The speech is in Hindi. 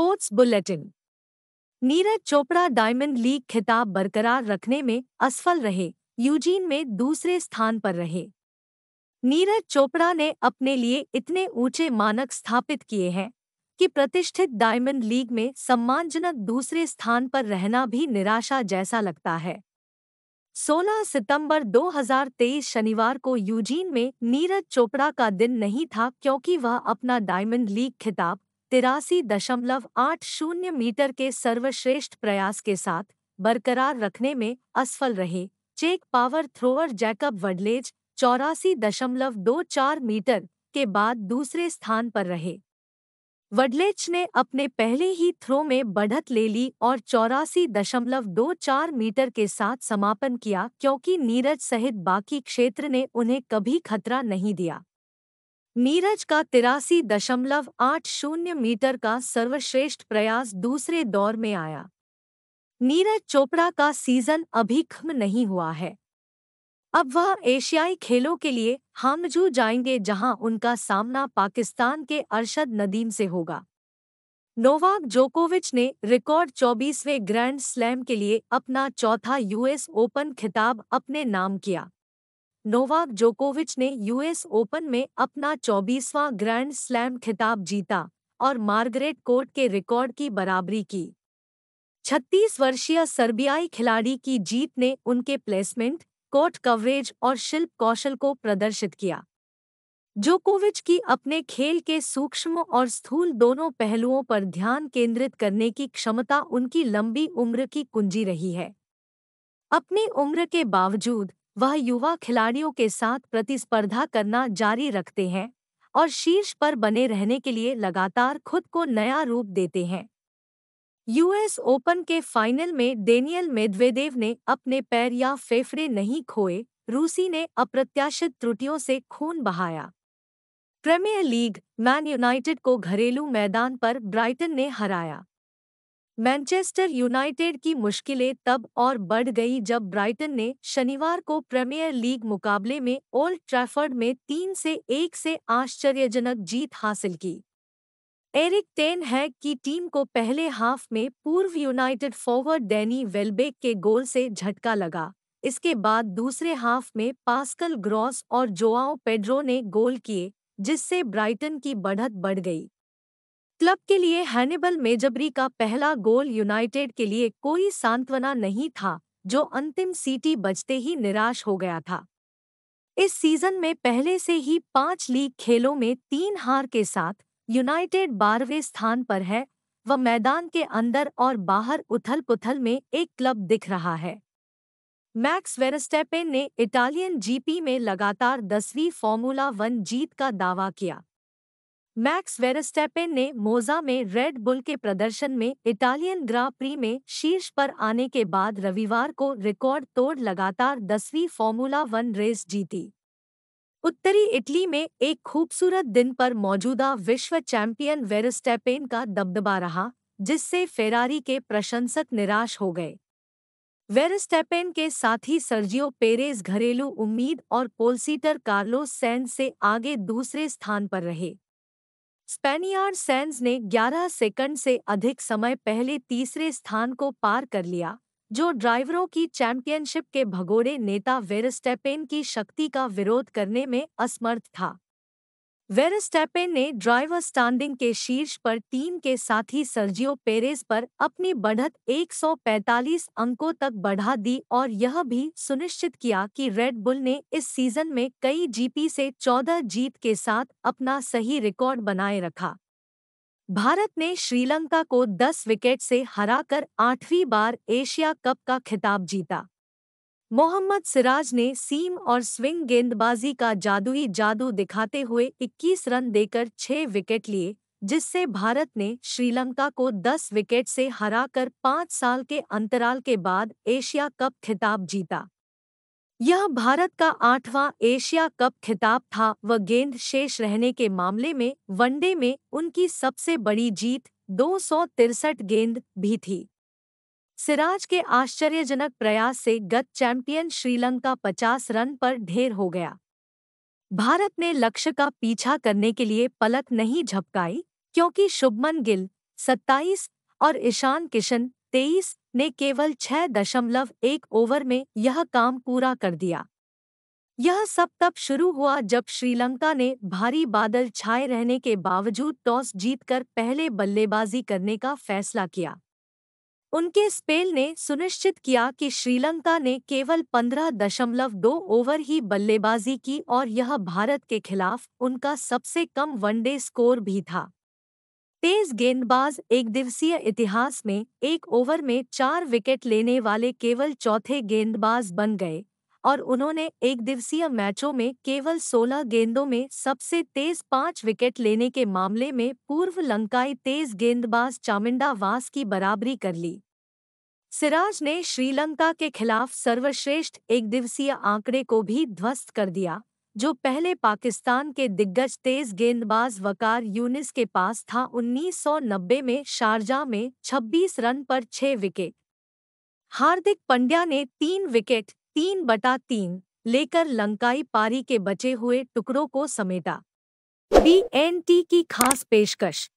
sports bulletin Neeraj Chopra diamond league खिताब बरकरार रखने में असफल रहे यूजीन में दूसरे स्थान पर रहे नीरज चोपड़ा ने अपने लिए इतने ऊंचे मानक स्थापित किए हैं कि प्रतिष्ठित डायमंड लीग में सम्मानजनक दूसरे स्थान पर रहना भी निराशा जैसा लगता है 16 सितंबर 2023 शनिवार को यूजीन में नीरज चोपड़ा का दिन नहीं था क्योंकि वह अपना डायमंड लीग खिताब तिरासी दशमलव आठ शून्य मीटर के सर्वश्रेष्ठ प्रयास के साथ बरकरार रखने में असफल रहे चेक पावर थ्रोअर जैकब वडलेज चौरासी दशमलव दो चार मीटर के बाद दूसरे स्थान पर रहे वडलेच ने अपने पहले ही थ्रो में बढ़त ले ली और चौरासी दशमलव दो चार मीटर के साथ समापन किया क्योंकि नीरज सहित बाकी क्षेत्र ने उन्हें कभी खतरा नहीं दिया नीरज का तिरासी दशमलव आठ शून्य मीटर का सर्वश्रेष्ठ प्रयास दूसरे दौर में आया नीरज चोपड़ा का सीजन अभी खत्म नहीं हुआ है अब वह एशियाई खेलों के लिए हामजू जाएंगे जहां उनका सामना पाकिस्तान के अरशद नदीम से होगा नोवाक जोकोविच ने रिकॉर्ड 24वें ग्रैंड स्लैम के लिए अपना चौथा यूएस ओपन खिताब अपने नाम किया नोवाक जोकोविच ने यूएस ओपन में अपना 24वां ग्रैंड स्लैम खिताब जीता और मार्गरेट कोर्ट के रिकॉर्ड की बराबरी की 36 वर्षीय सर्बियाई खिलाड़ी की जीत ने उनके प्लेसमेंट कोर्ट कवरेज और शिल्प कौशल को प्रदर्शित किया जोकोविच की अपने खेल के सूक्ष्म और स्थूल दोनों पहलुओं पर ध्यान केंद्रित करने की क्षमता उनकी लंबी उम्र की कुंजी रही है अपनी उम्र के बावजूद वह युवा खिलाड़ियों के साथ प्रतिस्पर्धा करना जारी रखते हैं और शीर्ष पर बने रहने के लिए लगातार खुद को नया रूप देते हैं यूएस ओपन के फाइनल में डेनियल मेदवेदेव ने अपने पैर या फेफड़े नहीं खोए रूसी ने अप्रत्याशित त्रुटियों से खून बहाया प्रीमियर लीग मैन यूनाइटेड को घरेलू मैदान पर ब्राइटन ने हराया मैनचेस्टर यूनाइटेड की मुश्किलें तब और बढ़ गई जब ब्राइटन ने शनिवार को प्रीमियर लीग मुकाबले में ओल्ड ट्रैफर्ड में तीन से एक से आश्चर्यजनक जीत हासिल की एरिक टेन है की टीम को पहले हाफ में पूर्व यूनाइटेड फॉरवर्ड डैनी वेलबेक के गोल से झटका लगा इसके बाद दूसरे हाफ में पास्कल ग्रॉस और जोआओ पेड्रो ने गोल किए जिससे ब्राइटन की बढ़त बढ़ गई क्लब के लिए हैनिबल मेजबरी का पहला गोल यूनाइटेड के लिए कोई सांत्वना नहीं था जो अंतिम सीटी बजते ही निराश हो गया था इस सीजन में पहले से ही पांच लीग खेलों में तीन हार के साथ यूनाइटेड बारहवें स्थान पर है व मैदान के अंदर और बाहर उथल पुथल में एक क्लब दिख रहा है मैक्स वेरस्टेपेन ने इटालियन जीपी में लगातार दसवीं फॉर्मूला वन जीत का दावा किया मैक्स वेरस्टेपेन ने मोजा में रेड बुल के प्रदर्शन में इटालियन ग्रा प्री में शीर्ष पर आने के बाद रविवार को रिकॉर्ड तोड़ लगातार दसवीं फॉर्मूला वन रेस जीती उत्तरी इटली में एक खूबसूरत दिन पर मौजूदा विश्व चैंपियन वेरस्टेपेन का दबदबा रहा जिससे फेरारी के प्रशंसक निराश हो गए वेरस्टेपेन के साथी सर्जियो पेरेज घरेलू उम्मीद और पोलसीटर कार्लोस सैन से आगे दूसरे स्थान पर रहे स्पेनियार सैन्स ने 11 सेकंड से अधिक समय पहले तीसरे स्थान को पार कर लिया जो ड्राइवरों की चैंपियनशिप के भगोड़े नेता वेरस्टेपेन की शक्ति का विरोध करने में असमर्थ था वेरस्टैपेन ने ड्राइवर स्टैंडिंग के शीर्ष पर टीम के साथी सर्जियो पेरेस पर अपनी बढ़त 145 अंकों तक बढ़ा दी और यह भी सुनिश्चित किया कि रेड बुल ने इस सीजन में कई जीपी से 14 जीत के साथ अपना सही रिकॉर्ड बनाए रखा भारत ने श्रीलंका को 10 विकेट से हराकर आठवीं बार एशिया कप का खिताब जीता मोहम्मद सिराज ने सीम और स्विंग गेंदबाजी का जादुई जादू दिखाते हुए 21 रन देकर 6 विकेट लिए जिससे भारत ने श्रीलंका को 10 विकेट से हराकर पाँच साल के अंतराल के बाद एशिया कप खिताब जीता यह भारत का आठवां एशिया कप खिताब था व गेंद शेष रहने के मामले में वनडे में उनकी सबसे बड़ी जीत दो गेंद भी थी सिराज के आश्चर्यजनक प्रयास से गत चैंपियन श्रीलंका 50 रन पर ढेर हो गया भारत ने लक्ष्य का पीछा करने के लिए पलक नहीं झपकाई क्योंकि शुभमन गिल 27 और ईशान किशन 23 ने केवल 6.1 ओवर में यह काम पूरा कर दिया यह सब तब शुरू हुआ जब श्रीलंका ने भारी बादल छाए रहने के बावजूद टॉस जीतकर पहले बल्लेबाजी करने का फैसला किया उनके स्पेल ने सुनिश्चित किया कि श्रीलंका ने केवल 15.2 ओवर ही बल्लेबाजी की और यह भारत के खिलाफ उनका सबसे कम वनडे स्कोर भी था तेज गेंदबाज एक दिवसीय इतिहास में एक ओवर में चार विकेट लेने वाले केवल चौथे गेंदबाज बन गए और उन्होंने एक दिवसीय मैचों में केवल 16 गेंदों में सबसे तेज पांच विकेट लेने के मामले में पूर्व लंकाई तेज गेंदबाज चामिंडा वास की बराबरी कर ली सिराज ने श्रीलंका के खिलाफ सर्वश्रेष्ठ एक दिवसीय आंकड़े को भी ध्वस्त कर दिया जो पहले पाकिस्तान के दिग्गज तेज गेंदबाज वकार यूनिस के पास था 1990 में शारजा में 26 रन पर 6 विकेट हार्दिक पंड्या ने तीन विकेट तीन बटा तीन लेकर लंकाई पारी के बचे हुए टुकड़ों को समेटा बी एन टी की खास पेशकश